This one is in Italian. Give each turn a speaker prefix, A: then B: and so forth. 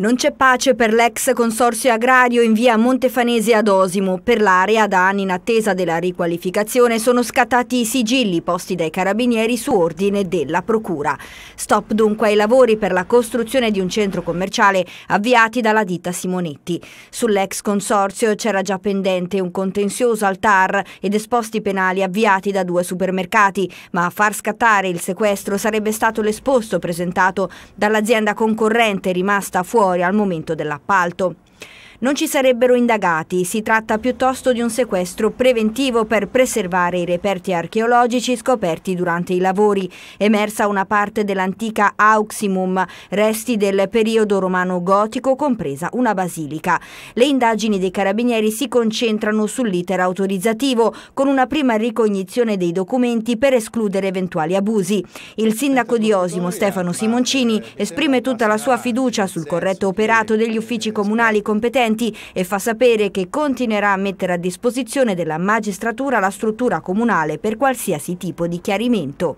A: Non c'è pace per l'ex consorzio agrario in via Montefanese ad Osimo. Per l'area, da anni in attesa della riqualificazione, sono scattati i sigilli posti dai carabinieri su ordine della Procura. Stop dunque ai lavori per la costruzione di un centro commerciale avviati dalla ditta Simonetti. Sull'ex consorzio c'era già pendente un contenzioso al TAR ed esposti penali avviati da due supermercati, ma a far scattare il sequestro sarebbe stato l'esposto presentato dall'azienda concorrente rimasta fuori obbligatoria al momento dell'appalto. Non ci sarebbero indagati, si tratta piuttosto di un sequestro preventivo per preservare i reperti archeologici scoperti durante i lavori. Emersa una parte dell'antica Auximum, resti del periodo romano-gotico, compresa una basilica. Le indagini dei carabinieri si concentrano sull'iter autorizzativo, con una prima ricognizione dei documenti per escludere eventuali abusi. Il sindaco di Osimo, Stefano Simoncini, esprime tutta la sua fiducia sul corretto operato degli uffici comunali competenti dipendenti e fa sapere che continuerà a mettere a disposizione della magistratura la struttura comunale per qualsiasi tipo di chiarimento.